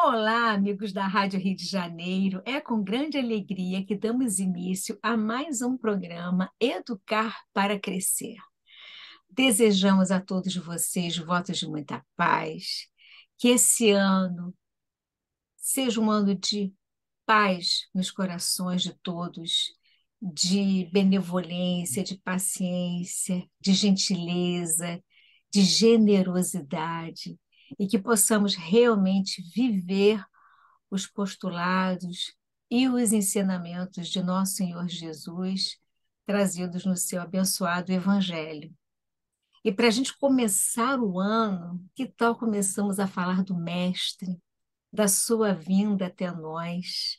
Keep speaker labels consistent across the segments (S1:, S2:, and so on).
S1: Olá, amigos da Rádio Rio de Janeiro. É com grande alegria que damos início a mais um programa Educar para Crescer. Desejamos a todos vocês votos de muita paz, que esse ano seja um ano de paz nos corações de todos, de benevolência, de paciência, de gentileza, de generosidade e que possamos realmente viver os postulados e os ensinamentos de nosso Senhor Jesus, trazidos no seu abençoado Evangelho. E para a gente começar o ano, que tal começamos a falar do Mestre, da sua vinda até nós?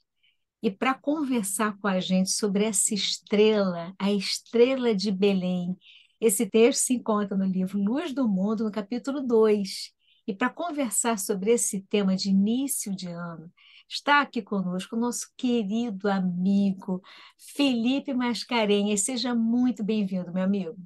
S1: E para conversar com a gente sobre essa estrela, a estrela de Belém, esse texto se encontra no livro Luz do Mundo, no capítulo 2, e para conversar sobre esse tema de início de ano, está aqui conosco o nosso querido amigo Felipe Mascarenhas. Seja muito bem-vindo, meu amigo.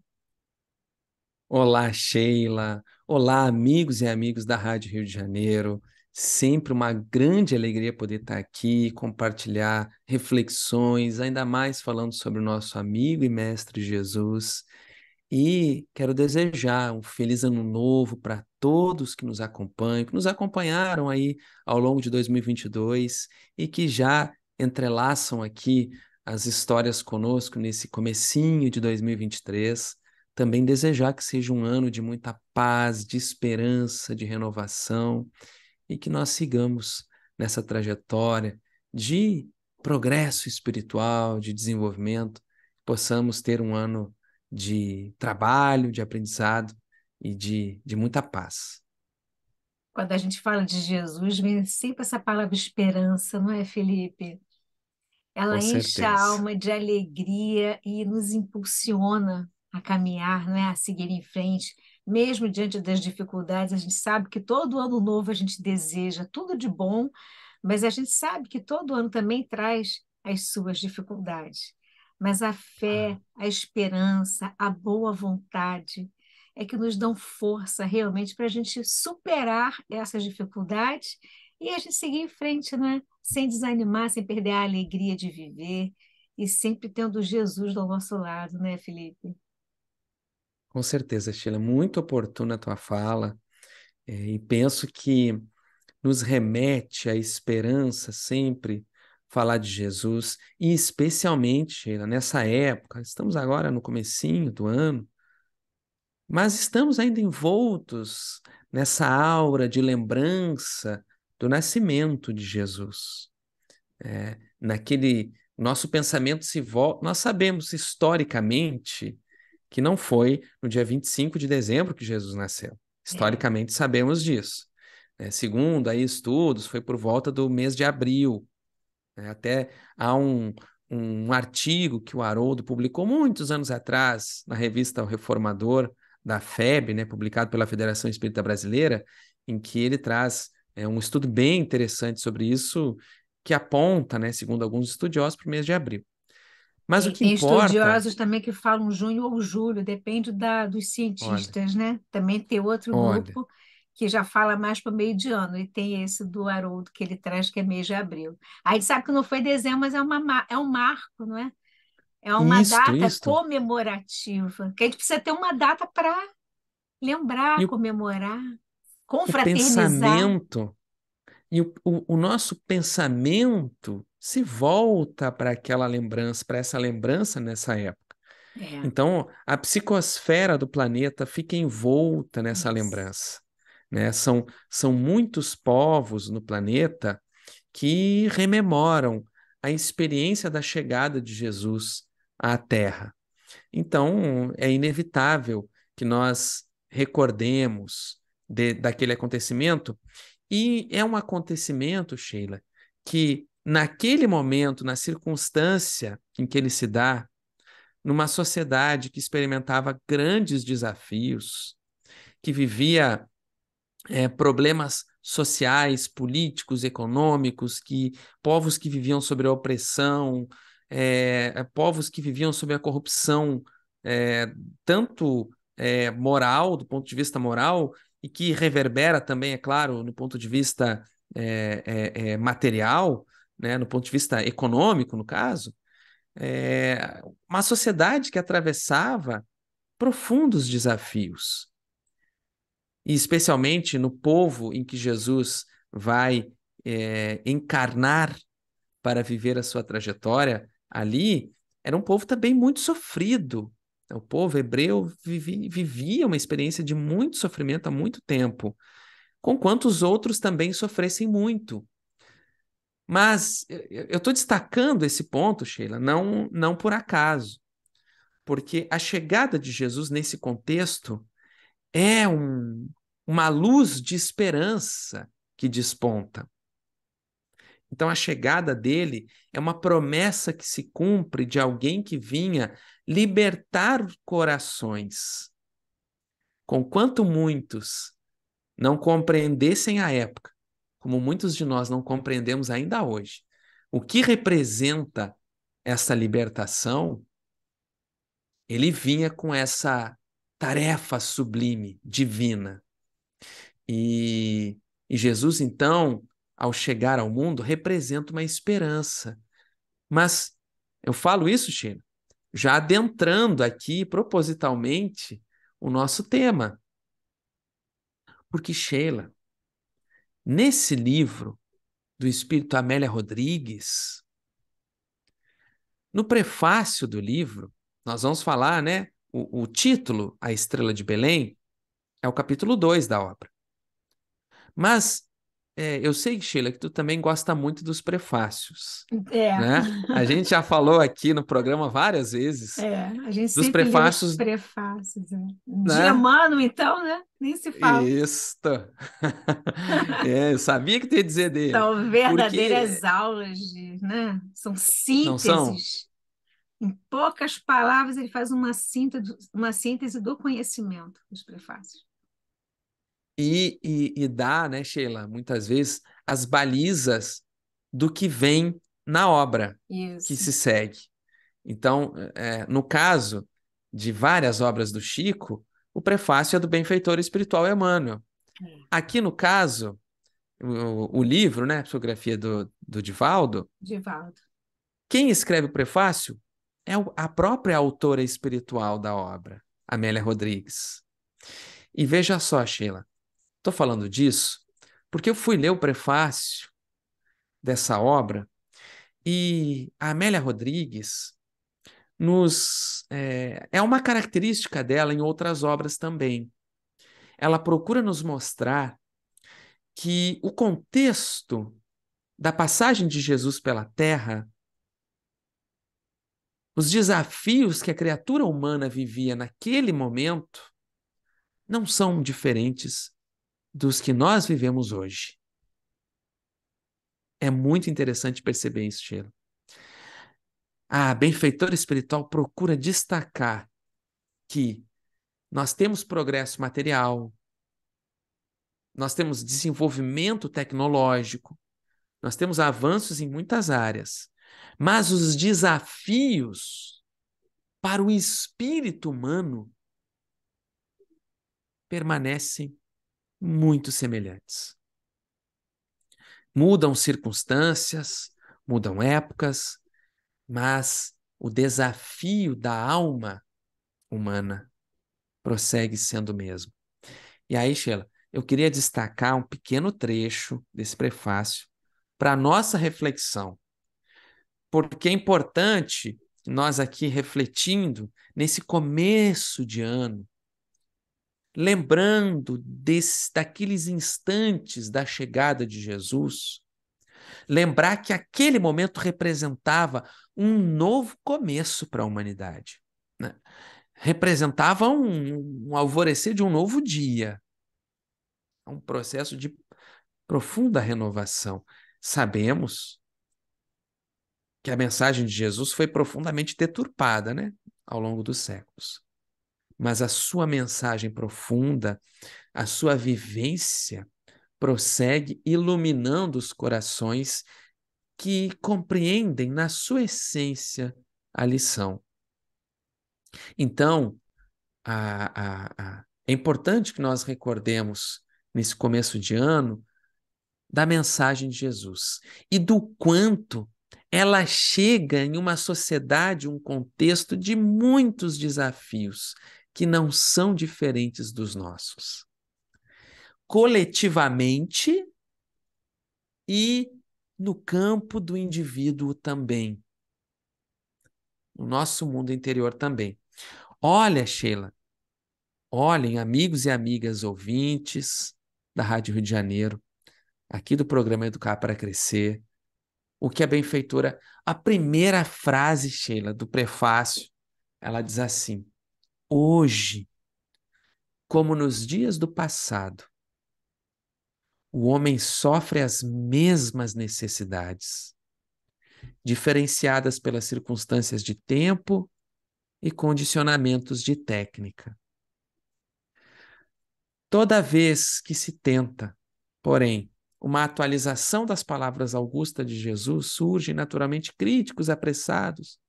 S2: Olá, Sheila. Olá, amigos e amigos da Rádio Rio de Janeiro. Sempre uma grande alegria poder estar aqui, compartilhar reflexões, ainda mais falando sobre o nosso amigo e mestre Jesus. E quero desejar um feliz ano novo para todos que nos acompanham, que nos acompanharam aí ao longo de 2022 e que já entrelaçam aqui as histórias conosco nesse comecinho de 2023. Também desejar que seja um ano de muita paz, de esperança, de renovação e que nós sigamos nessa trajetória de progresso espiritual, de desenvolvimento, possamos ter um ano de trabalho, de aprendizado e de, de muita paz.
S1: Quando a gente fala de Jesus, vem sempre essa palavra esperança, não é, Felipe?
S2: Ela Com enche certeza. a alma
S1: de alegria e nos impulsiona a caminhar, não é? a seguir em frente. Mesmo diante das dificuldades, a gente sabe que todo ano novo a gente deseja tudo de bom, mas a gente sabe que todo ano também traz as suas dificuldades mas a fé, ah. a esperança, a boa vontade é que nos dão força realmente para a gente superar essas dificuldades e a gente seguir em frente, né? sem desanimar, sem perder a alegria de viver e sempre tendo Jesus do nosso lado, né, Felipe?
S2: Com certeza, Sheila, muito oportuna a tua fala é, e penso que nos remete à esperança sempre falar de Jesus e especialmente, Sheila, nessa época, estamos agora no comecinho do ano, mas estamos ainda envoltos nessa aura de lembrança do nascimento de Jesus. É, naquele nosso pensamento se volta, nós sabemos historicamente que não foi no dia 25 de dezembro que Jesus nasceu. É.
S1: Historicamente
S2: sabemos disso. É, segundo aí estudos, foi por volta do mês de abril, né? Até há um, um artigo que o Haroldo publicou muitos anos atrás na revista O Reformador da FEB, né, publicado pela Federação Espírita Brasileira, em que ele traz é, um estudo bem interessante sobre isso, que aponta, né, segundo alguns estudiosos, para o mês de abril. Mas o que tem importa... estudiosos
S1: também que falam junho ou julho, depende da, dos cientistas, olha, né? Também tem outro olha, grupo que já fala mais para o meio de ano, e tem esse do Haroldo que ele traz, que é mês de abril. Aí sabe que não foi dezembro, mas é, uma, é um marco, não é? É uma isto, data isto. comemorativa, que a gente precisa ter uma data para lembrar, e comemorar, confraternizar. O pensamento,
S2: e o, o, o nosso pensamento se volta para aquela lembrança, para essa lembrança nessa época. É. Então, a psicosfera do planeta fica envolta nessa Isso. lembrança. Né? São, são muitos povos no planeta que rememoram a experiência da chegada de Jesus à Terra. Então, é inevitável que nós recordemos de, daquele acontecimento, e é um acontecimento, Sheila, que naquele momento, na circunstância em que ele se dá, numa sociedade que experimentava grandes desafios, que vivia é, problemas sociais, políticos, econômicos, que povos que viviam sobre a opressão, é, é povos que viviam sobre a corrupção, é, tanto é, moral, do ponto de vista moral, e que reverbera também, é claro, no ponto de vista é, material, né, no ponto de vista econômico, no caso, uma sociedade que atravessava profundos desafios e especialmente no povo em que Jesus vai é, encarnar para viver a sua trajetória ali, era um povo também muito sofrido. O povo hebreu vivia, uma experiência de muito sofrimento há muito tempo, com quantos outros também sofressem muito. Mas eu estou destacando esse ponto, Sheila, não, não por acaso, porque a chegada de Jesus nesse contexto é um, uma luz de esperança que desponta. Então, a chegada dele é uma promessa que se cumpre de alguém que vinha libertar corações. Conquanto muitos não compreendessem a época, como muitos de nós não compreendemos ainda hoje, o que representa essa libertação, ele vinha com essa tarefa sublime, divina. E, e Jesus, então, ao chegar ao mundo, representa uma esperança. Mas eu falo isso, China, já adentrando aqui propositalmente o nosso tema. Porque, Sheila, nesse livro do espírito Amélia Rodrigues, no prefácio do livro, nós vamos falar, né, o, o título, A Estrela de Belém, é o capítulo 2 da obra. Mas é, eu sei, Sheila, que tu também gosta muito dos prefácios.
S1: É. Né? A
S2: gente já falou aqui no programa várias vezes.
S1: É, a gente dos prefácios. Os prefácios. É. Né? né? mano, então, né? Nem se fala.
S2: Isso. é, eu sabia que tu ia dizer dele. São verdadeiras porque...
S1: aulas de, né? São sínteses. Não são? Em poucas palavras, ele faz uma síntese, uma síntese do conhecimento dos prefácios.
S2: E, e, e dá, né, Sheila, muitas vezes, as balizas do que vem na obra Isso. que se segue. Então, é, no caso de várias obras do Chico, o prefácio é do benfeitor espiritual Emmanuel. É. Aqui, no caso, o, o livro, né, a psicografia do, do Divaldo, Divaldo, quem escreve o prefácio? é a própria autora espiritual da obra, Amélia Rodrigues. E veja só, Sheila, estou falando disso porque eu fui ler o prefácio dessa obra e a Amélia Rodrigues nos é, é uma característica dela em outras obras também. Ela procura nos mostrar que o contexto da passagem de Jesus pela terra os desafios que a criatura humana vivia naquele momento não são diferentes dos que nós vivemos hoje. É muito interessante perceber isso, Sheila. A benfeitora espiritual procura destacar que nós temos progresso material, nós temos desenvolvimento tecnológico, nós temos avanços em muitas áreas. Mas os desafios para o espírito humano permanecem muito semelhantes. Mudam circunstâncias, mudam épocas, mas o desafio da alma humana prossegue sendo o mesmo. E aí, Sheila, eu queria destacar um pequeno trecho desse prefácio para nossa reflexão porque é importante nós aqui refletindo nesse começo de ano, lembrando desse, daqueles instantes da chegada de Jesus, lembrar que aquele momento representava um novo começo para a humanidade. Né? Representava um, um alvorecer de um novo dia, um processo de profunda renovação. Sabemos que a mensagem de Jesus foi profundamente deturpada né, ao longo dos séculos. Mas a sua mensagem profunda, a sua vivência, prossegue iluminando os corações que compreendem na sua essência a lição. Então, a, a, a, é importante que nós recordemos, nesse começo de ano, da mensagem de Jesus e do quanto ela chega em uma sociedade, um contexto de muitos desafios que não são diferentes dos nossos. Coletivamente e no campo do indivíduo também. No nosso mundo interior também. Olha, Sheila, olhem, amigos e amigas ouvintes da Rádio Rio de Janeiro, aqui do programa Educar para Crescer, o que a benfeitora. A primeira frase, Sheila, do prefácio, ela diz assim: Hoje, como nos dias do passado, o homem sofre as mesmas necessidades, diferenciadas pelas circunstâncias de tempo e condicionamentos de técnica. Toda vez que se tenta, porém, uma atualização das palavras augusta de Jesus, surgem naturalmente críticos apressados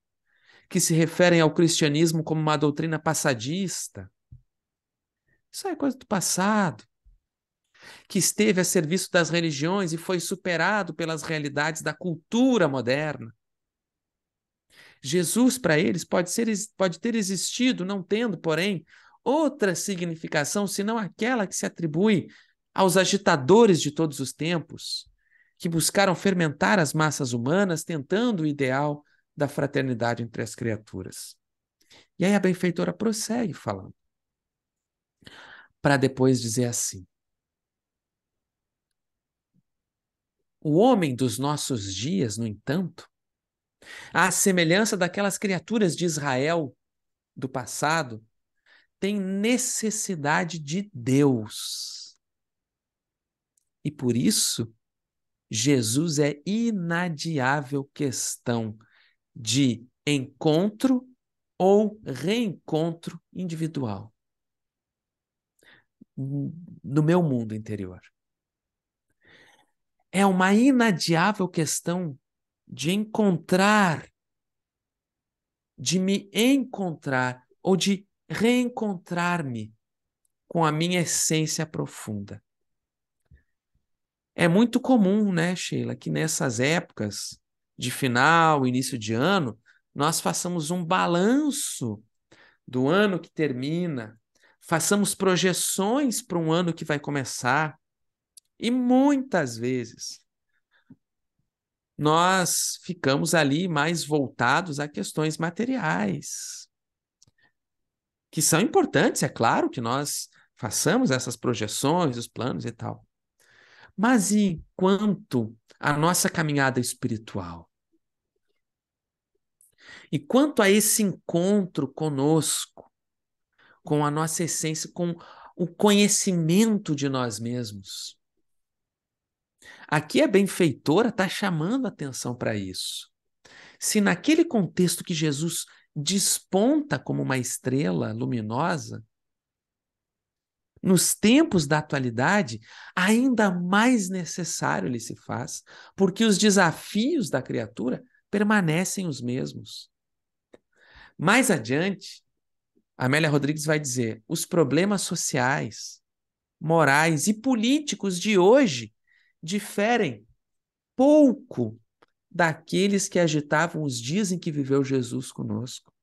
S2: que se referem ao cristianismo como uma doutrina passadista. Isso é coisa do passado, que esteve a serviço das religiões e foi superado pelas realidades da cultura moderna. Jesus, para eles, pode, ser, pode ter existido, não tendo, porém, outra significação senão aquela que se atribui aos agitadores de todos os tempos, que buscaram fermentar as massas humanas tentando o ideal da fraternidade entre as criaturas. E aí a benfeitora prossegue falando, para depois dizer assim: O homem dos nossos dias, no entanto, à semelhança daquelas criaturas de Israel do passado, tem necessidade de Deus e por isso, Jesus é inadiável questão de encontro ou reencontro individual no meu mundo interior. É uma inadiável questão de encontrar, de me encontrar ou de reencontrar-me com a minha essência profunda. É muito comum, né, Sheila, que nessas épocas de final, início de ano, nós façamos um balanço do ano que termina, façamos projeções para um ano que vai começar. E muitas vezes nós ficamos ali mais voltados a questões materiais, que são importantes, é claro que nós façamos essas projeções, os planos e tal. Mas e quanto à nossa caminhada espiritual? E quanto a esse encontro conosco, com a nossa essência, com o conhecimento de nós mesmos? Aqui a benfeitora está chamando a atenção para isso. Se naquele contexto que Jesus desponta como uma estrela luminosa, nos tempos da atualidade, ainda mais necessário ele se faz, porque os desafios da criatura permanecem os mesmos. Mais adiante, Amélia Rodrigues vai dizer: os problemas sociais, morais e políticos de hoje diferem pouco daqueles que agitavam os dias em que viveu Jesus conosco.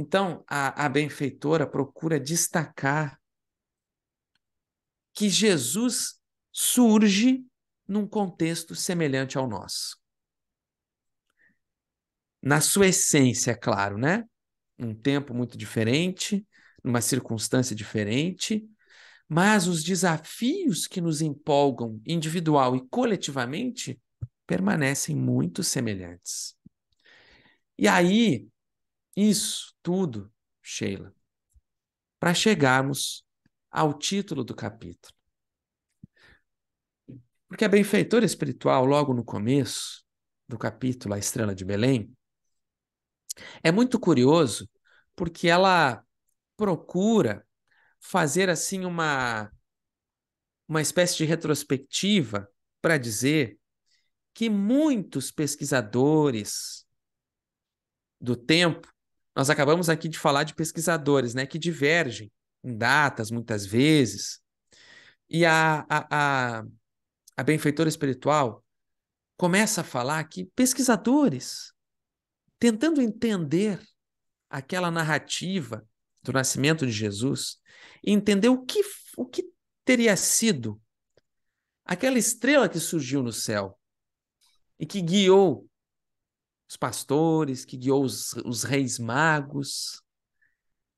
S2: Então, a, a benfeitora procura destacar que Jesus surge num contexto semelhante ao nosso. Na sua essência, é claro, né? Um tempo muito diferente, numa circunstância diferente, mas os desafios que nos empolgam individual e coletivamente permanecem muito semelhantes. E aí, isso tudo, Sheila, para chegarmos ao título do capítulo. Porque a benfeitora espiritual, logo no começo do capítulo A Estrela de Belém, é muito curioso porque ela procura fazer assim uma uma espécie de retrospectiva para dizer que muitos pesquisadores do tempo nós acabamos aqui de falar de pesquisadores, né, que divergem em datas muitas vezes. E a, a, a, a benfeitora espiritual começa a falar que pesquisadores, tentando entender aquela narrativa do nascimento de Jesus, entender o que, o que teria sido aquela estrela que surgiu no céu e que guiou os pastores, que guiou os, os reis magos,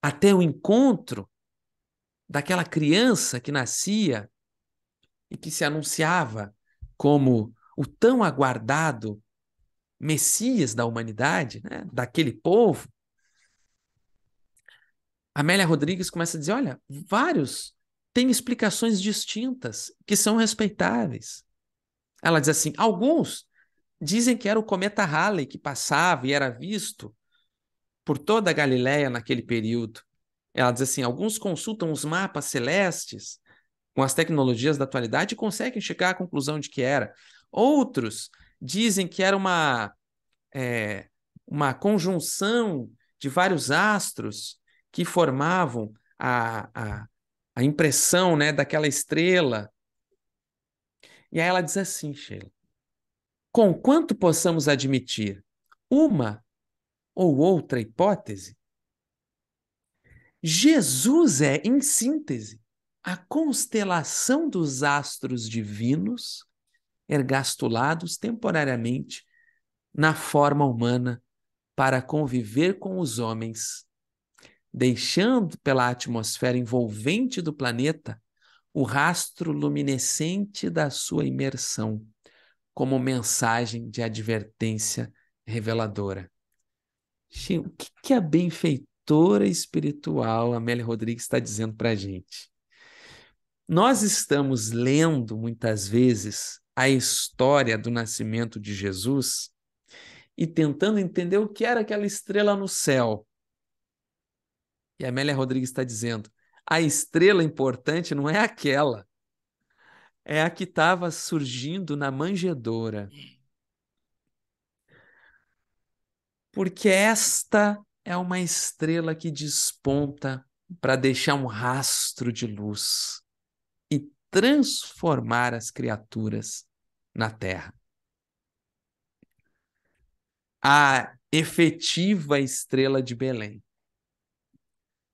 S2: até o encontro daquela criança que nascia e que se anunciava como o tão aguardado Messias da humanidade, né? daquele povo. Amélia Rodrigues começa a dizer: olha, vários têm explicações distintas que são respeitáveis. Ela diz assim: alguns Dizem que era o cometa Halley que passava e era visto por toda a Galileia naquele período. Ela diz assim: alguns consultam os mapas celestes com as tecnologias da atualidade e conseguem chegar à conclusão de que era. Outros dizem que era uma, é, uma conjunção de vários astros que formavam a, a, a impressão né, daquela estrela. E aí ela diz assim, Sheila: conquanto possamos admitir uma ou outra hipótese, Jesus é, em síntese, a constelação dos astros divinos ergastulados temporariamente na forma humana para conviver com os homens, deixando pela atmosfera envolvente do planeta o rastro luminescente da sua imersão como mensagem de advertência reveladora. Chico, o que, que a benfeitora espiritual Amélia Rodrigues está dizendo para a gente? Nós estamos lendo muitas vezes a história do nascimento de Jesus e tentando entender o que era aquela estrela no céu. E a Amélia Rodrigues está dizendo: a estrela importante não é aquela é a que estava surgindo na manjedoura. Porque esta é uma estrela que desponta para deixar um rastro de luz e transformar as criaturas na Terra. A efetiva estrela de Belém.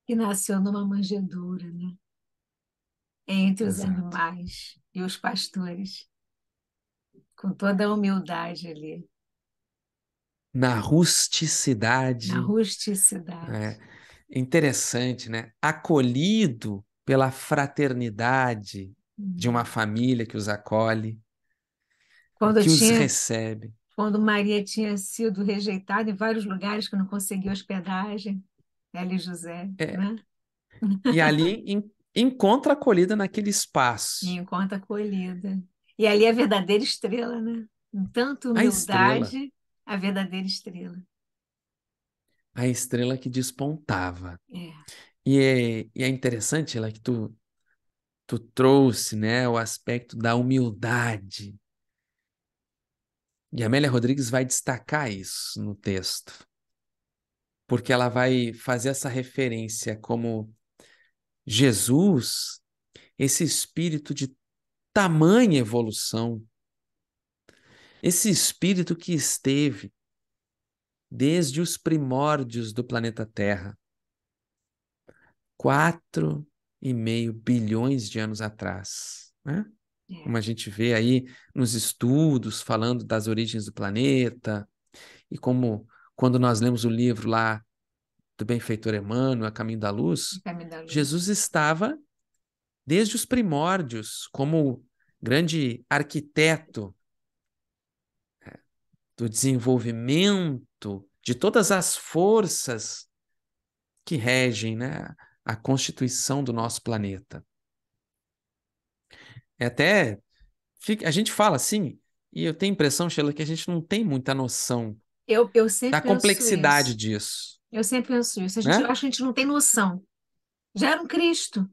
S1: Que nasceu numa manjedoura, né? Entre Exato. os animais e os pastores, com toda a humildade ali.
S2: Na rusticidade. Na
S1: rusticidade.
S2: É interessante, né? Acolhido pela fraternidade de uma uhum. família que os acolhe,
S1: quando que tinha, os
S2: recebe.
S1: Quando Maria tinha sido rejeitada em vários lugares que não conseguia hospedagem, ela e José,
S2: é. né? E ali, em encontra acolhida naquele espaço. E
S1: encontra acolhida. E ali é a verdadeira estrela, né? Com tanto humildade, a, a, verdadeira estrela.
S2: A estrela que despontava. É. E, é, e é interessante, ela que tu, tu trouxe né, o aspecto da humildade. E Amélia Rodrigues vai destacar isso no texto, porque ela vai fazer essa referência como Jesus, esse espírito de tamanha evolução, esse espírito que esteve desde os primórdios do planeta Terra, quatro e meio bilhões de anos atrás, né? É. Como a gente vê aí nos estudos falando das origens do planeta e como quando nós lemos o livro lá do benfeitor Emmanuel, a caminho da luz, caminho da luz. Jesus estava desde os primórdios como grande arquiteto é, do desenvolvimento de todas as forças que regem né, a constituição do nosso planeta. É até a gente fala assim, e eu tenho a impressão, Sheila, que a gente não tem muita noção
S1: eu, eu da complexidade
S2: isso. disso.
S1: Eu sempre penso isso. A gente, né? que a gente não tem noção. Já era um Cristo.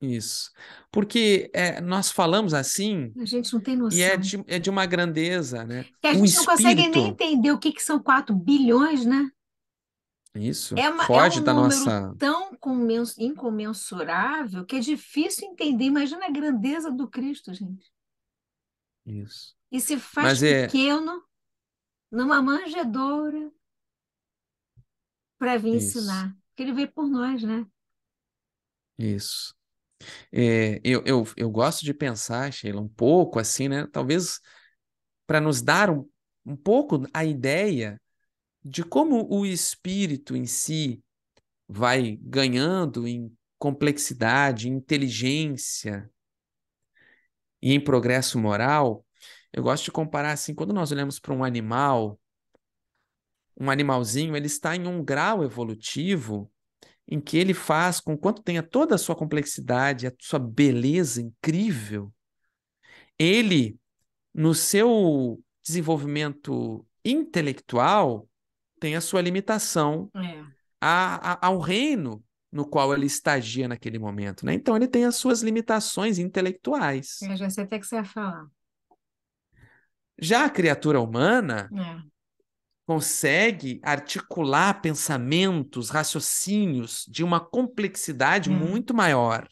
S2: Isso. Porque é, nós falamos assim.
S1: A gente não tem noção. E é de,
S2: é de uma grandeza, né? Que a gente não espírito... consegue nem
S1: entender o que, que são 4 bilhões, né?
S2: Isso. É uma, é Foge é um da nossa.
S1: tão incomensurável que é difícil entender. Imagina a grandeza do Cristo, gente. Isso. E se faz Mas é pequeno é... numa manjedoura para vir Isso. ensinar. Porque ele veio por nós, né?
S2: Isso. É, eu, eu, eu gosto de pensar, Sheila, um pouco assim, né? Talvez para nos dar um, um pouco a ideia de como o espírito em si vai ganhando em complexidade, inteligência e em progresso moral, eu gosto de comparar assim, quando nós olhamos para um animal um animalzinho, ele está em um grau evolutivo em que ele faz com quanto tenha toda a sua complexidade, a sua beleza incrível, ele no seu desenvolvimento intelectual tem a sua limitação é. a, a, ao reino no qual ele estagia naquele momento, né? Então ele tem as suas limitações intelectuais.
S1: Eu já sei até que você ia falar.
S2: Já a criatura humana, é consegue articular pensamentos, raciocínios de uma complexidade hum. muito maior.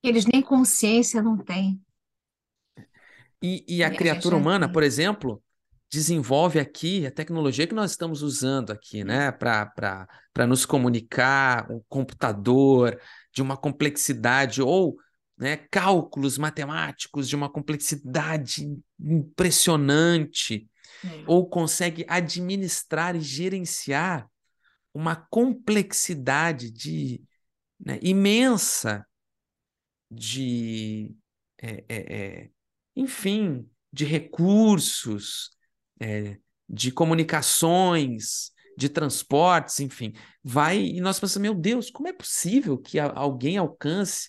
S1: Eles nem consciência não têm.
S2: E, e a criatura humana, tem. por exemplo, desenvolve aqui a tecnologia que nós estamos usando aqui, né, para nos comunicar, o um computador de uma complexidade ou né, cálculos matemáticos de uma complexidade impressionante Hum. Ou consegue administrar e gerenciar uma complexidade de né, imensa de é, é, é, enfim de recursos é, de comunicações de transportes enfim vai e nós pensamos meu Deus como é possível que alguém alcance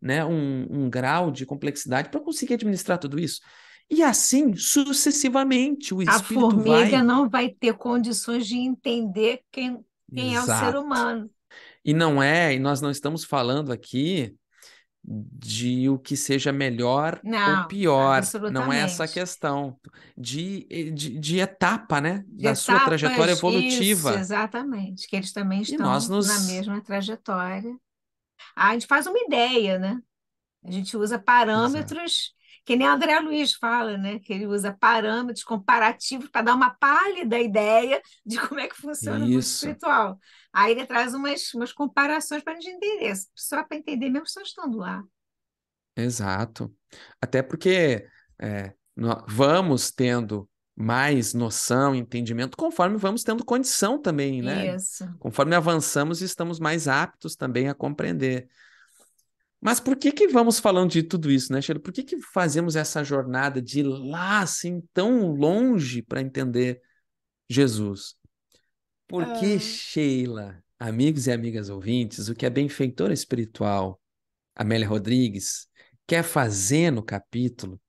S2: né, um, um grau de complexidade para conseguir administrar tudo isso e assim sucessivamente. O espírito a formiga vai...
S1: não vai ter condições de entender quem, quem é o ser humano.
S2: E não é, e nós não estamos falando aqui de o que seja melhor não, ou pior. Não é essa questão de, de, de etapa, né? De da etapas, sua trajetória evolutiva. Isso,
S1: exatamente, que eles também estão nos... na mesma trajetória. Ah, a gente faz uma ideia, né? A gente usa parâmetros que nem André Luiz fala, né? Que ele usa parâmetros comparativos para dar uma pálida ideia de como é que funciona Isso. o mundo espiritual. Aí ele traz umas, umas comparações para a gente entender, só para entender mesmo só estando lá.
S2: Exato. Até porque é, vamos tendo mais noção, entendimento, conforme vamos tendo condição também, né? Isso. Conforme avançamos, estamos mais aptos também a compreender. Mas por que que vamos falando de tudo isso, né, Sheila? Por que que fazemos essa jornada de lá, assim, tão longe para entender Jesus? Porque, ah. Sheila, amigos e amigas ouvintes, o que a benfeitora espiritual Amélia Rodrigues quer fazer no capítulo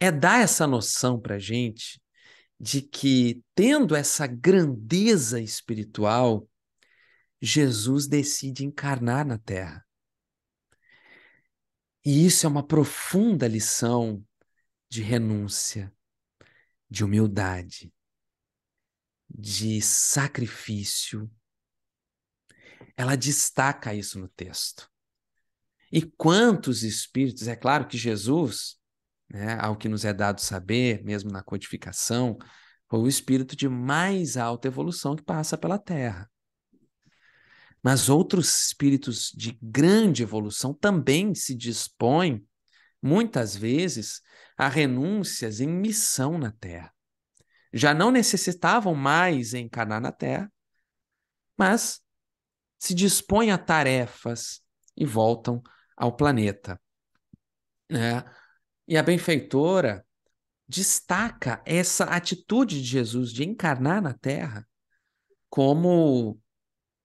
S2: é dar essa noção para gente de que, tendo essa grandeza espiritual, Jesus decide encarnar na Terra. E isso é uma profunda lição de renúncia, de humildade, de sacrifício. Ela destaca isso no texto. E quantos espíritos, é claro que Jesus, né, ao que nos é dado saber, mesmo na codificação, foi o espírito de mais alta evolução que passa pela Terra. Mas outros espíritos de grande evolução também se dispõem, muitas vezes, a renúncias em missão na Terra. Já não necessitavam mais encarnar na Terra, mas se dispõem a tarefas e voltam ao planeta. Né? E a benfeitora destaca essa atitude de Jesus de encarnar na Terra como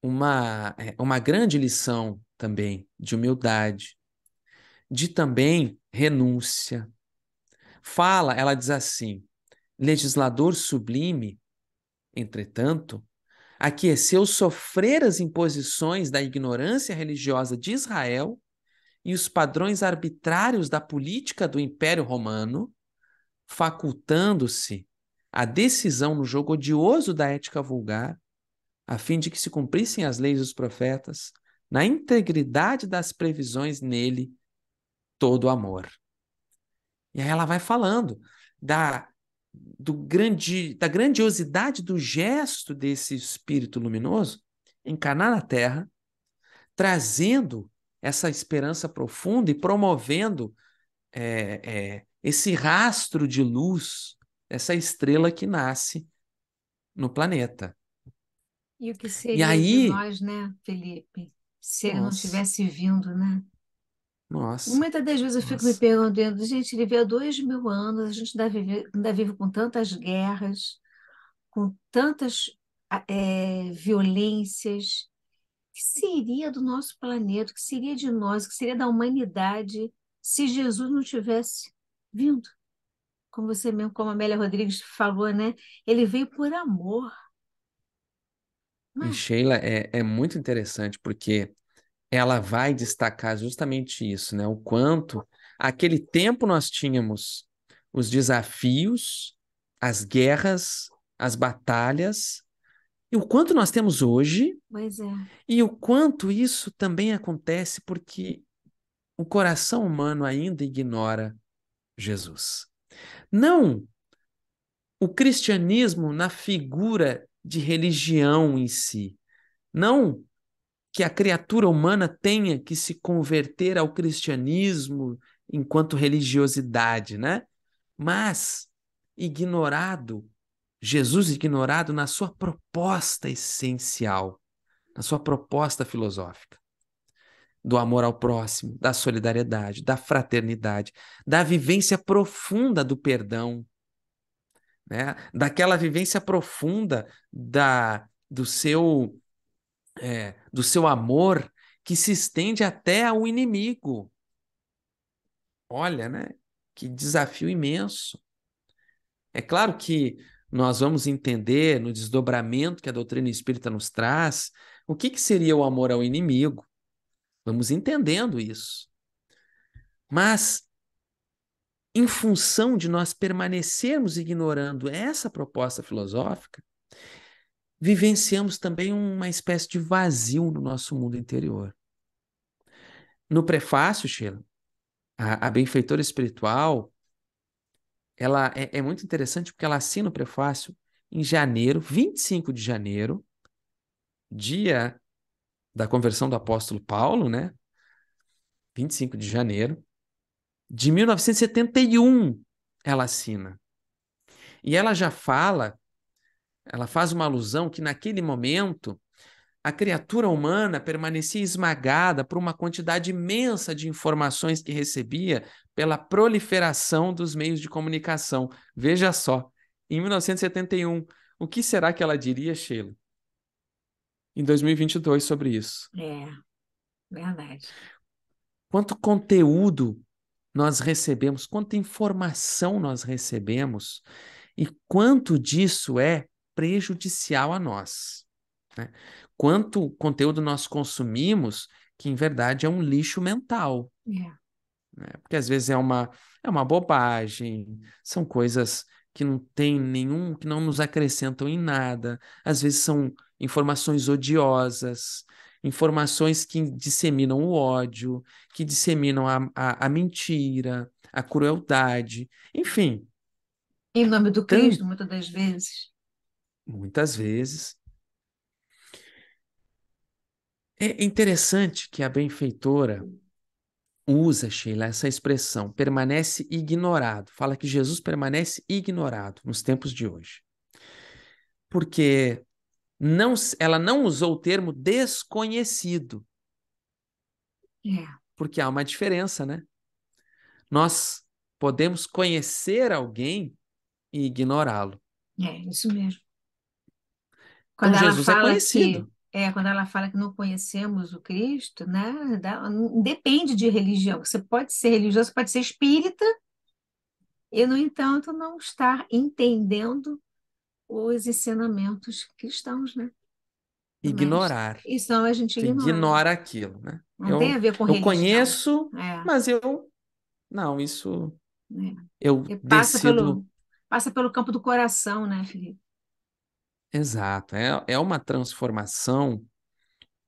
S2: uma, é, uma grande lição também de humildade, de também renúncia. Fala, ela diz assim: legislador sublime, entretanto, aqueceu sofrer as imposições da ignorância religiosa de Israel e os padrões arbitrários da política do Império Romano, facultando-se a decisão no jogo odioso da ética vulgar a fim de que se cumprissem as leis dos profetas, na integridade das previsões nele, todo o amor. E aí ela vai falando da, do grande, da grandiosidade do gesto desse espírito luminoso encarnar na terra, trazendo essa esperança profunda e promovendo é, é, esse rastro de luz, essa estrela que nasce no planeta.
S1: E o que seria e aí, de nós, né, Felipe? Se ele nossa. não tivesse vindo, né? Nossa. Muitas das vezes eu nossa. fico me perguntando, gente, ele veio há dois mil anos, a gente ainda vive, ainda vive com tantas guerras, com tantas é, violências. O que seria do nosso planeta? O que seria de nós? O que seria da humanidade se Jesus não tivesse vindo? Como você mesmo, como a Amélia Rodrigues falou, né? Ele veio por amor
S2: e hum. Sheila é, é muito interessante porque ela vai destacar justamente isso, né? O quanto aquele tempo nós tínhamos os desafios, as guerras, as batalhas, e o quanto nós temos hoje. Pois é. E o quanto isso também acontece porque o coração humano ainda ignora Jesus. Não o cristianismo na figura de religião em si. Não que a criatura humana tenha que se converter ao cristianismo enquanto religiosidade, né? Mas ignorado, Jesus ignorado na sua proposta essencial, na sua proposta filosófica do amor ao próximo, da solidariedade, da fraternidade, da vivência profunda do perdão, né? daquela vivência profunda da, do, seu, é, do seu amor que se estende até ao inimigo. Olha, né? Que desafio imenso. É claro que nós vamos entender no desdobramento que a doutrina espírita nos traz o que, que seria o amor ao inimigo. Vamos entendendo isso. Mas em função de nós permanecermos ignorando essa proposta filosófica, vivenciamos também uma espécie de vazio no nosso mundo interior. No prefácio, Sheila, a, a benfeitora espiritual, ela é, é muito interessante porque ela assina o prefácio em janeiro, 25 de janeiro, dia da conversão do apóstolo Paulo, né? 25 de janeiro de 1971 ela assina. E ela já fala, ela faz uma alusão que naquele momento a criatura humana permanecia esmagada por uma quantidade imensa de informações que recebia pela proliferação dos meios de comunicação. Veja só, em 1971, o que será que ela diria, Sheila? Em 2022 sobre isso.
S1: É, verdade.
S2: Quanto conteúdo nós recebemos, quanta informação nós recebemos e quanto disso é prejudicial a nós. Né? Quanto conteúdo nós consumimos que, em verdade, é um lixo mental. Yeah. É. Né? Porque às vezes é uma, é uma bobagem, são coisas que não tem nenhum, que não nos acrescentam em nada, às vezes são informações odiosas, informações que disseminam o ódio, que disseminam a, a, a mentira, a crueldade, enfim.
S1: Em nome do Cristo, tem... muitas das vezes.
S2: Muitas vezes. É interessante que a benfeitora usa, Sheila, essa expressão, permanece ignorado. Fala que Jesus permanece ignorado nos tempos de hoje. Porque não, ela não usou o termo desconhecido. É. Porque há uma diferença, né? Nós podemos conhecer alguém e ignorá-lo.
S1: É, isso mesmo. Quando então, Jesus é conhecido. Que... É, quando ela fala que não conhecemos o Cristo, né? não, depende de religião. Você pode ser religioso, pode ser espírita, e, no entanto, não estar entendendo os ensinamentos cristãos, né?
S2: Ignorar.
S1: Isso então a gente ignora. ignora
S2: aquilo, né? Não eu, tem a ver com eu religião. Eu conheço,
S1: é. mas eu...
S2: Não, isso... É. Eu passa decido... Pelo,
S1: passa pelo campo do coração, né, Felipe?
S2: Exato. É, é uma transformação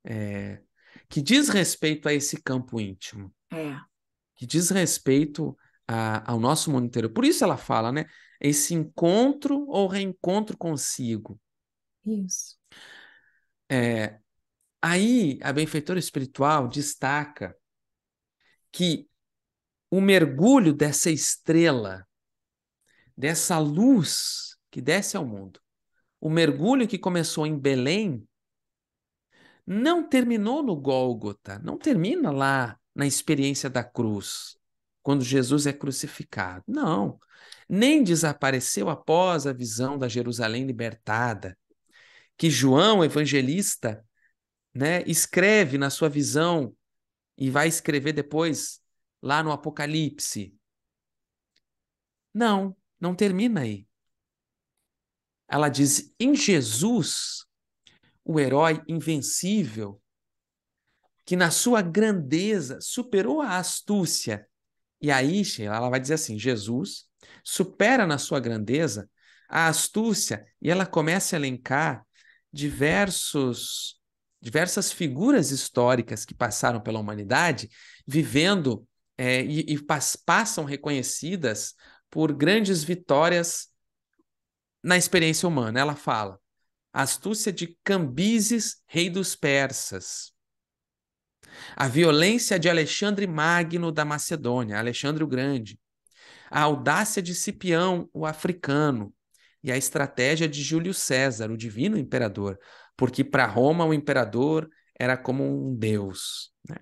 S2: é, que diz respeito a esse campo íntimo. É. Que diz respeito a, ao nosso mundo inteiro. Por isso ela fala, né? esse encontro ou reencontro consigo. Isso. É, aí a benfeitora espiritual destaca que o mergulho dessa estrela, dessa luz que desce ao mundo, o mergulho que começou em Belém, não terminou no Gólgota, não termina lá na experiência da cruz quando Jesus é crucificado. Não. Nem desapareceu após a visão da Jerusalém libertada, que João, evangelista, né, escreve na sua visão e vai escrever depois lá no Apocalipse. Não, não termina aí. Ela diz: em Jesus, o herói invencível, que na sua grandeza superou a astúcia e aí, Sheila, ela vai dizer assim: Jesus supera na sua grandeza a astúcia e ela começa a elencar diversos diversas figuras históricas que passaram pela humanidade vivendo é, e, e pas, passam reconhecidas por grandes vitórias na experiência humana. Ela fala: a astúcia de Cambises, rei dos persas, a violência de Alexandre Magno da Macedônia, Alexandre o Grande, a audácia de Cipião, o africano, e a estratégia de Júlio César, o divino imperador, porque para Roma o imperador era como um deus. Né?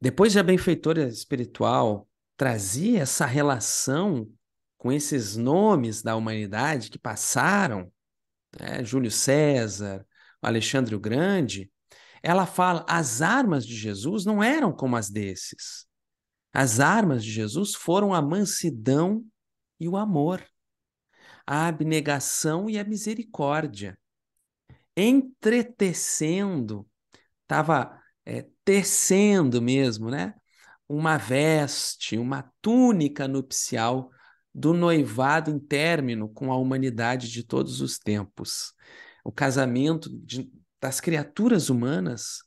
S2: Depois de a benfeitora espiritual trazia essa relação com esses nomes da humanidade que passaram, né? Júlio César, Alexandre o Grande, ela fala: as armas de Jesus não eram como as desses. As armas de Jesus foram a mansidão e o amor, a abnegação e a misericórdia. Entretecendo, estava é, tecendo mesmo, né? Uma veste, uma túnica nupcial do noivado interno com a humanidade de todos os tempos. O casamento de, das criaturas humanas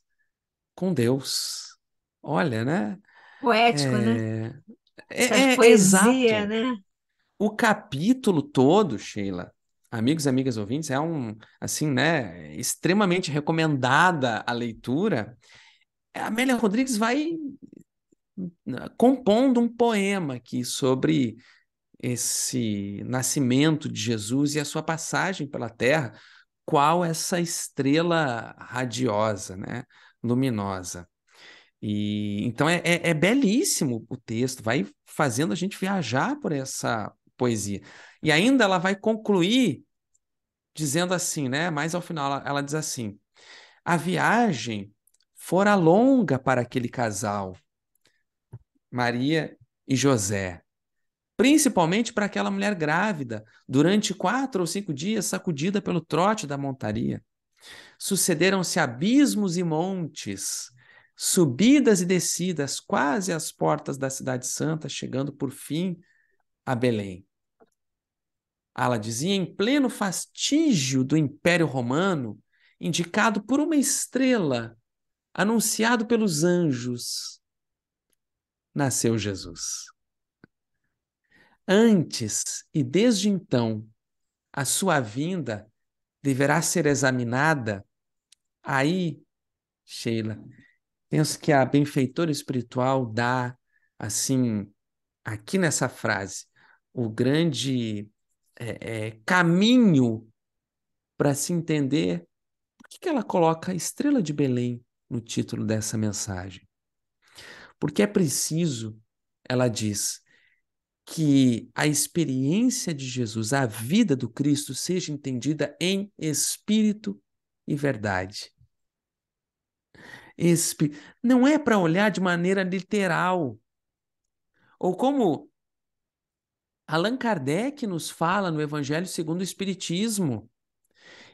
S2: com Deus. Olha, né? Poético, né? é... né? É, é, poesia, exato. né? O capítulo todo, Sheila, amigos e amigas ouvintes, é um, assim, né, extremamente recomendada a leitura. A Amélia Rodrigues vai né, compondo um poema aqui sobre esse nascimento de Jesus e a sua passagem pela terra, qual essa estrela radiosa, né? luminosa. E então é, é, é, belíssimo o texto, vai fazendo a gente viajar por essa poesia. E ainda ela vai concluir dizendo assim, né? Mais ao final ela, ela diz assim: a viagem fora longa para aquele casal, Maria e José principalmente para aquela mulher grávida, durante quatro ou cinco dias sacudida pelo trote da montaria. Sucederam-se abismos e montes, subidas e descidas, quase às portas da Cidade Santa, chegando por fim a Belém. Ela dizia, em pleno fastígio do Império Romano, indicado por uma estrela, anunciado pelos anjos, nasceu Jesus. Antes e desde então, a sua vinda deverá ser examinada. Aí, Sheila, penso que a benfeitora espiritual dá, assim, aqui nessa frase, o grande é, é, caminho para se entender por que, que ela coloca Estrela de Belém no título dessa mensagem. Porque é preciso, ela diz, que a experiência de Jesus, a vida do Cristo, seja entendida em espírito e verdade. Espi... Não é para olhar de maneira literal. Ou como Allan Kardec nos fala no Evangelho segundo o Espiritismo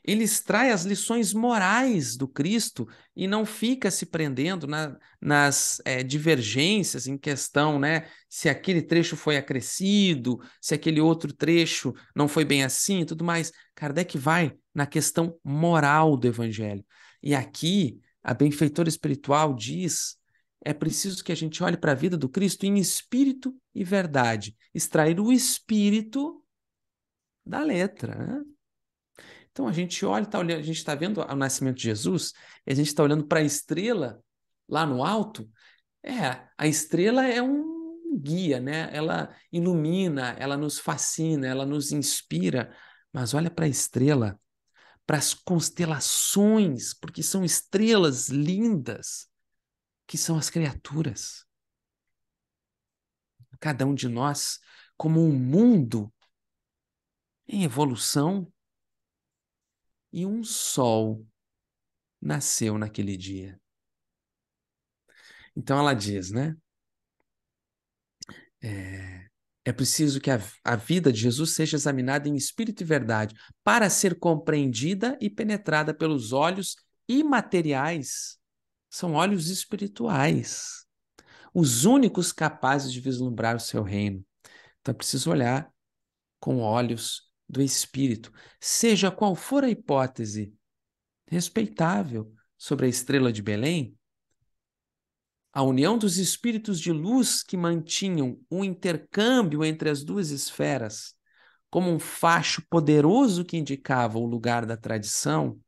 S2: ele extrai as lições morais do Cristo e não fica se prendendo na, nas é, divergências em questão, né? Se aquele trecho foi acrescido, se aquele outro trecho não foi bem assim e tudo mais. Kardec vai na questão moral do Evangelho. E aqui, a benfeitora espiritual diz é preciso que a gente olhe para a vida do Cristo em espírito e verdade, extrair o espírito da letra. Né? Então a gente olha, tá olhando, a gente está vendo o nascimento de Jesus, e a gente está olhando para a estrela lá no alto. É, a estrela é um guia, né? Ela ilumina, ela nos fascina, ela nos inspira. Mas olha para a estrela, para as constelações, porque são estrelas lindas que são as criaturas. Cada um de nós, como um mundo em evolução, e um sol nasceu naquele dia. Então ela diz, né? É, é preciso que a, a vida de Jesus seja examinada em espírito e verdade, para ser compreendida e penetrada pelos olhos imateriais. São olhos espirituais, os únicos capazes de vislumbrar o seu reino. Então é preciso olhar com olhos do espírito, seja qual for a hipótese respeitável sobre a estrela de Belém, a união dos espíritos de luz que mantinham um intercâmbio entre as duas esferas, como um facho poderoso que indicava o lugar da tradição,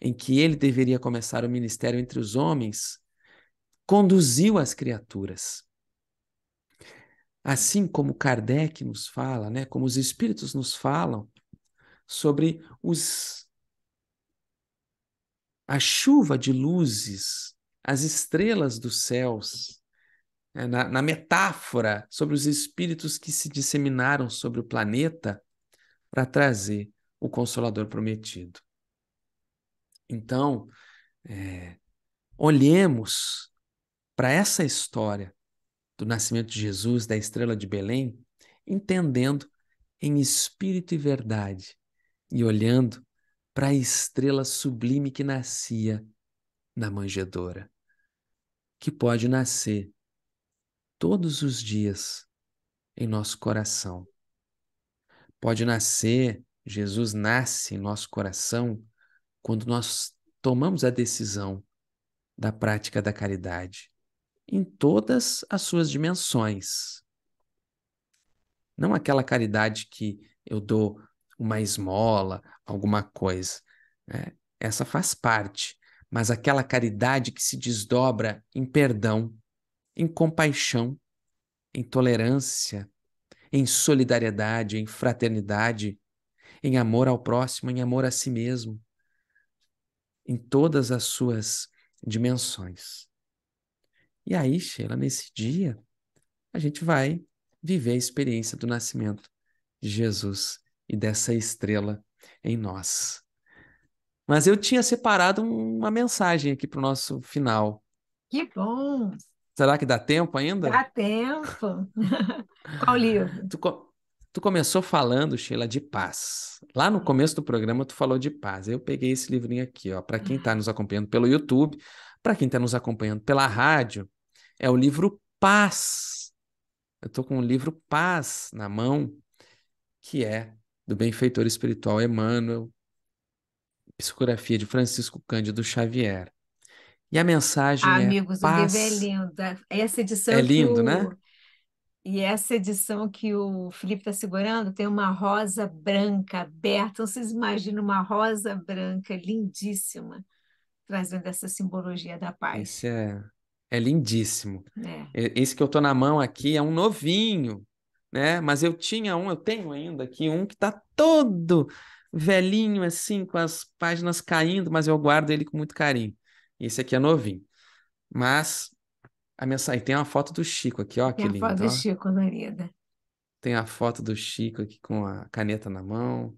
S2: em que ele deveria começar o ministério entre os homens, conduziu as criaturas assim como Kardec nos fala, né, como os espíritos nos falam sobre os a chuva de luzes, as estrelas dos céus, né, na, na metáfora sobre os espíritos que se disseminaram sobre o planeta para trazer o Consolador prometido. Então, é, olhemos para essa história do nascimento de Jesus, da estrela de Belém, entendendo em espírito e verdade e olhando para a estrela sublime que nascia na manjedoura, que pode nascer todos os dias em nosso coração. Pode nascer, Jesus nasce em nosso coração quando nós tomamos a decisão da prática da caridade, em todas as suas dimensões. Não aquela caridade que eu dou uma esmola, alguma coisa. Né? Essa faz parte. Mas aquela caridade que se desdobra em perdão, em compaixão, em tolerância, em solidariedade, em fraternidade, em amor ao próximo, em amor a si mesmo, em todas as suas dimensões. E aí, Sheila, nesse dia, a gente vai viver a experiência do nascimento de Jesus e dessa estrela em nós. Mas eu tinha separado uma mensagem aqui para o nosso final.
S1: Que bom!
S2: Será que dá tempo ainda? Dá
S1: tempo.
S2: Qual livro? Tu, tu, começou falando, Sheila, de paz. Lá no começo do programa tu falou de paz. Eu peguei esse livrinho aqui, ó, para quem está ah. nos acompanhando pelo YouTube, para quem está nos acompanhando pela rádio, é o livro Paz. Eu estou com o livro Paz na mão, que é do benfeitor espiritual Emmanuel, psicografia de Francisco Cândido Xavier. E a mensagem Amigos, é Amigos, o livro é
S1: lindo. Essa edição é lindo, o... né? E essa edição que o Felipe está segurando tem uma rosa branca aberta. Então, vocês imaginam uma rosa branca lindíssima, trazendo essa simbologia da paz.
S2: Esse é é lindíssimo. É. Esse que eu tô na mão aqui é um novinho, né? Mas eu tinha um, eu tenho ainda aqui um que tá todo velhinho assim, com as páginas caindo, mas eu guardo ele com muito carinho. Esse aqui é novinho. Mas a mensagem tem uma foto do Chico aqui, ó, tem que lindo. Tem a foto do
S1: Chico, Dorida.
S2: Tem a foto do Chico aqui com a caneta na mão.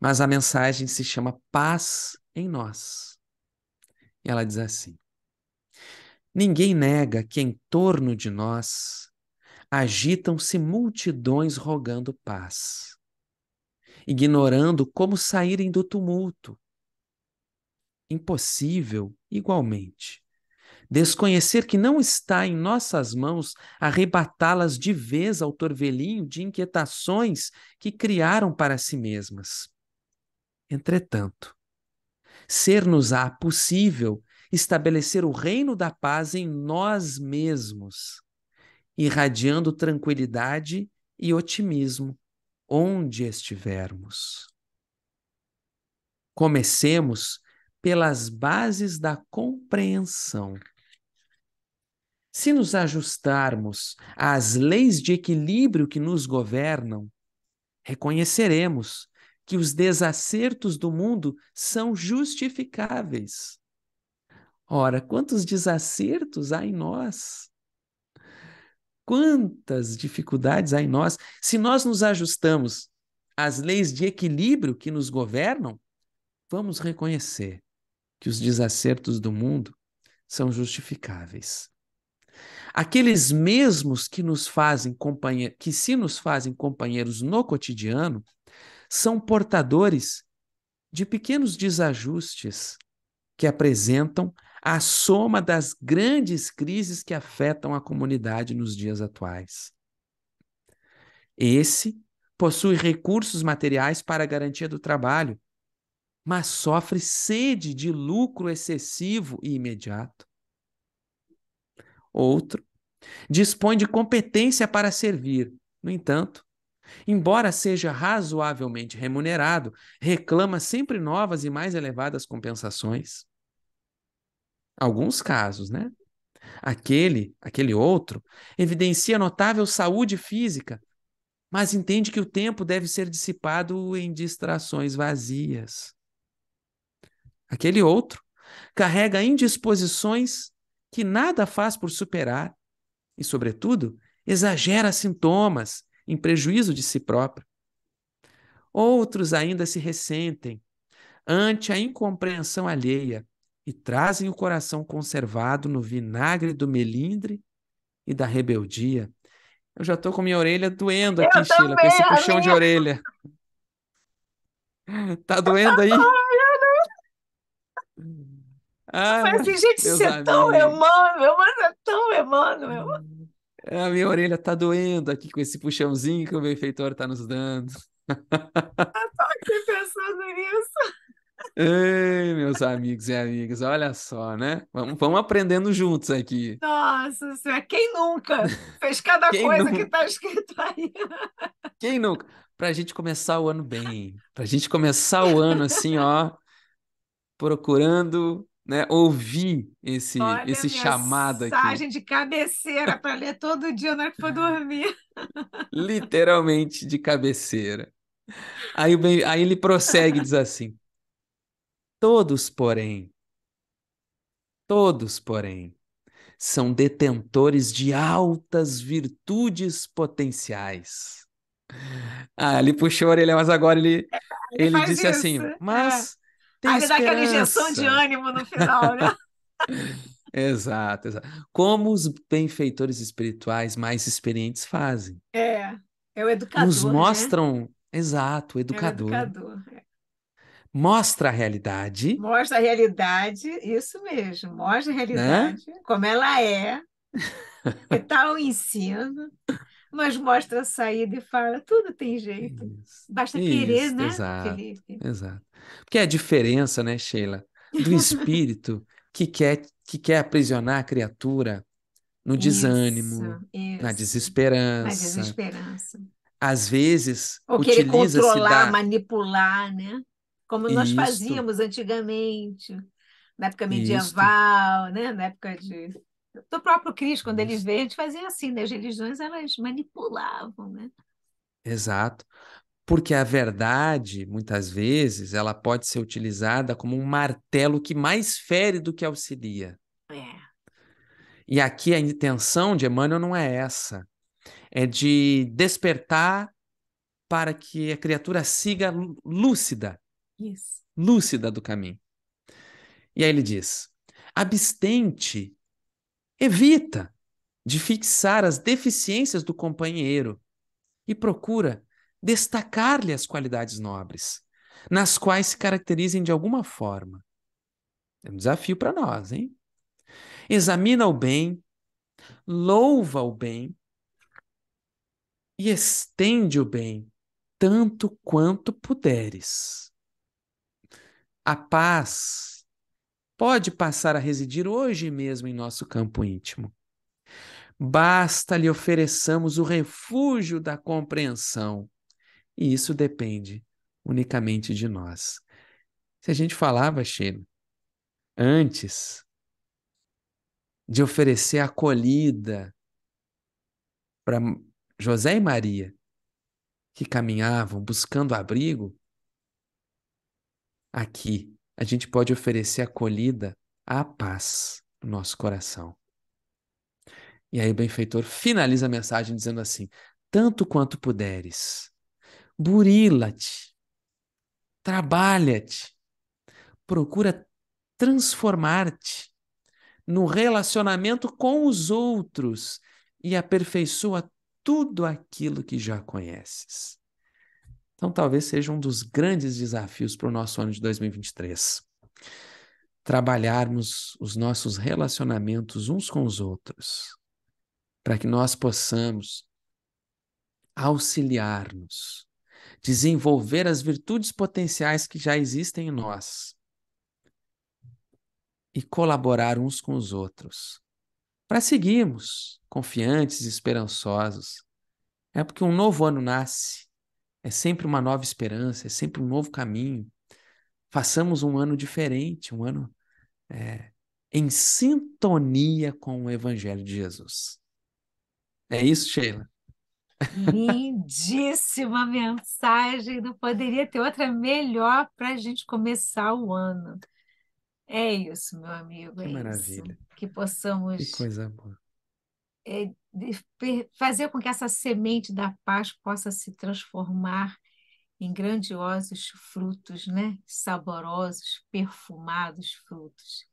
S2: Mas a mensagem se chama Paz em Nós. E ela diz assim: Ninguém nega que em torno de nós agitam-se multidões rogando paz, ignorando como saírem do tumulto. Impossível, igualmente, desconhecer que não está em nossas mãos arrebatá-las de vez ao torvelinho de inquietações que criaram para si mesmas. Entretanto, ser-nos-á possível estabelecer o reino da paz em nós mesmos, irradiando tranquilidade e otimismo onde estivermos. Comecemos pelas bases da compreensão. Se nos ajustarmos às leis de equilíbrio que nos governam, reconheceremos que os desacertos do mundo são justificáveis. Ora, quantos desacertos há em nós? Quantas dificuldades há em nós? Se nós nos ajustamos às leis de equilíbrio que nos governam, vamos reconhecer que os desacertos do mundo são justificáveis. Aqueles mesmos que nos fazem companheiros, que se nos fazem companheiros no cotidiano, são portadores de pequenos desajustes que apresentam a soma das grandes crises que afetam a comunidade nos dias atuais. Esse possui recursos materiais para a garantia do trabalho, mas sofre sede de lucro excessivo e imediato. Outro dispõe de competência para servir, no entanto, embora seja razoavelmente remunerado, reclama sempre novas e mais elevadas compensações. Alguns casos, né? Aquele, aquele outro, evidencia notável saúde física, mas entende que o tempo deve ser dissipado em distrações vazias. Aquele outro carrega indisposições que nada faz por superar e, sobretudo, exagera sintomas em prejuízo de si próprio. Outros ainda se ressentem ante a incompreensão alheia e trazem o coração conservado no vinagre do melindre e da rebeldia. Eu já estou com minha orelha doendo aqui, eu Sheila, com esse puxão minha... de orelha. Tá doendo aí? Ah, mas, gente, é você é tão
S1: Emmanuel, mas é tão Emmanuel.
S2: A minha orelha tá doendo aqui com esse puxãozinho que o benfeitor tá nos dando. Eu tô aqui pensando nisso. Ei, meus amigos e amigas, olha só, né? Vamos, vamos aprendendo juntos aqui.
S1: Nossa Senhora, quem nunca fez cada quem coisa nunca? que está escrito aí?
S2: Quem nunca? Para a gente começar o ano bem, para a gente começar o ano assim, ó, procurando né, ouvir esse, olha esse chamado aqui. Mensagem
S1: de cabeceira para ler todo dia na hora que for dormir.
S2: Literalmente de cabeceira. Aí, aí ele prossegue diz assim: Todos, porém, todos, porém, são detentores de altas virtudes potenciais. Ah, ele puxou a orelha, mas agora ele, é, ele, ele disse assim, isso. assim, mas é. Aí ele dá aquela injeção de ânimo no final, né? exato, exato. Como os benfeitores espirituais mais experientes fazem.
S1: É, é o educador, Nos né? mostram,
S2: né? exato, o educador. É o educador. É mostra a realidade.
S1: Mostra a realidade, isso mesmo, mostra a né? realidade, né? como ela é, que tal tá o ensino, mas mostra a saída e fala, tudo tem jeito. Isso. Basta isso, querer, né, exato, Felipe?
S2: Exato. Porque é a diferença, né, Sheila, do espírito que quer, que quer aprisionar a criatura no desânimo, isso, na desesperança. Na desesperança. Às vezes, Ou querer controlar, da...
S1: manipular, né? como nós fazíamos antigamente, na época medieval, né? na época de. Do próprio Cristo, quando eles ele veio, a gente fazia assim, né? as religiões elas manipulavam. Né?
S2: Exato. Porque a verdade, muitas vezes, ela pode ser utilizada como um martelo que mais fere do que auxilia. É. E aqui a intenção de Emmanuel não é essa. É de despertar para que a criatura siga lúcida isso. lúcida do caminho. E aí ele diz: abstente, evita de fixar as deficiências do companheiro e procura destacar-lhe as qualidades nobres, nas quais se caracterizem de alguma forma. É um desafio para nós, hein? Examina o bem, louva o bem e estende o bem tanto quanto puderes a paz pode passar a residir hoje mesmo em nosso campo íntimo. Basta lhe ofereçamos o refúgio da compreensão. E isso depende unicamente de nós. Se a gente falava, Sheila, antes de oferecer acolhida para José e Maria, que caminhavam buscando abrigo, aqui a gente pode oferecer acolhida à paz no nosso coração. E aí o benfeitor finaliza a mensagem dizendo assim: tanto quanto puderes, burila-te, trabalha-te, procura transformar-te no relacionamento com os outros e aperfeiçoa tudo aquilo que já conheces. Então, talvez seja um dos grandes desafios para o nosso ano de 2023. Trabalharmos os nossos relacionamentos uns com os outros, para que nós possamos auxiliar-nos, desenvolver as virtudes potenciais que já existem em nós e colaborar uns com os outros para seguirmos confiantes e esperançosos. É porque um novo ano nasce é sempre uma nova esperança, é sempre um novo caminho. Façamos um ano diferente, um ano é, em sintonia com o Evangelho de Jesus. É isso, Sheila?
S1: Lindíssima mensagem, não poderia ter outra melhor para a gente começar o ano. É isso, meu amigo. Que é maravilha. Isso. Que possamos. Que coisa boa. É, fazer com que essa semente da paz possa se transformar em grandiosos frutos, né? Saborosos, perfumados frutos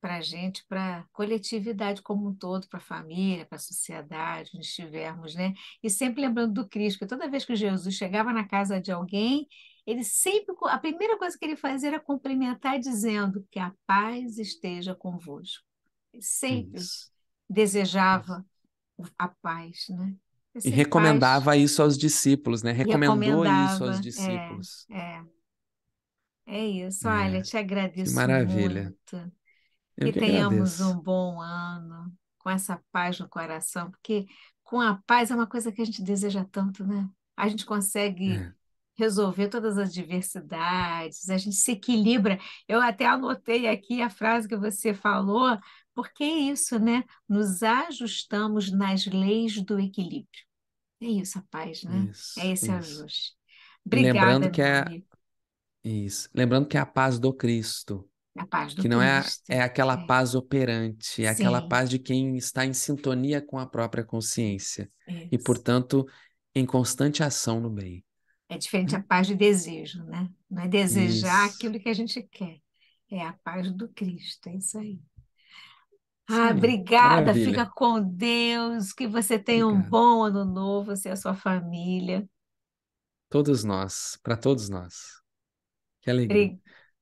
S1: para a gente, para a coletividade como um todo, para a família, para a sociedade, onde estivermos, né? E sempre lembrando do Cristo, que toda vez que Jesus chegava na casa de alguém, ele sempre, a primeira coisa que ele fazia era cumprimentar dizendo que a paz esteja convosco. Ele sempre Isso. desejava a paz, né? É e recomendava
S2: paz... isso aos discípulos, né? Recomendou isso aos é, discípulos.
S1: É, é. é isso. É. te agradeço que maravilha. muito. Eu que, tenhamos agradeço. um bom ano com essa paz no coração, porque com a paz é uma coisa que a gente deseja tanto, né? A gente consegue é. resolver todas as diversidades, a gente se equilibra. Eu até anotei aqui a frase que você falou, porque é isso, né? Nos ajustamos nas leis do equilíbrio. É isso a paz, né? É isso, é esse isso. ajuste.
S2: Obrigada, Lembrando que é... Isso. Lembrando que é a paz do Cristo. É a paz do que não é Cristo. é, é aquela é. paz operante, é Sim. aquela paz de quem está em sintonia com a própria consciência isso. e, portanto, em constante ação no bem.
S1: É diferente a paz de desejo, né? Não é desejar isso. aquilo que a gente quer, é a paz do Cristo, é isso aí. Ah, Sim, obrigada. Maravilha. Fica com Deus. Que você tenha obrigado. um bom ano novo, você e a sua família.
S2: Todos nós, para todos nós. Que alegria.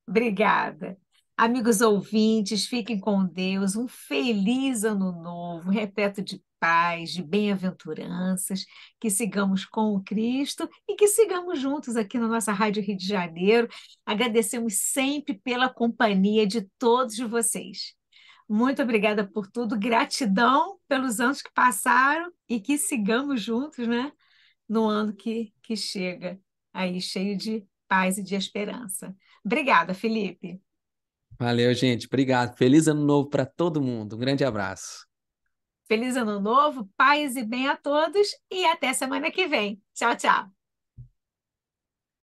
S1: Obrigada. Amigos ouvintes, fiquem com Deus. Um feliz ano novo, repleto de paz, de bem-aventuranças. Que sigamos com o Cristo e que sigamos juntos aqui na nossa Rádio Rio de Janeiro. Agradecemos sempre pela companhia de todos vocês. Muito obrigada por tudo, gratidão pelos anos que passaram e que sigamos juntos, né? No ano que, que chega, aí cheio de paz e de esperança. Obrigada, Felipe.
S2: Valeu, gente. Obrigado. Feliz ano novo para todo mundo. Um grande abraço.
S1: Feliz ano novo, paz e bem a todos e até semana que vem. Tchau, tchau.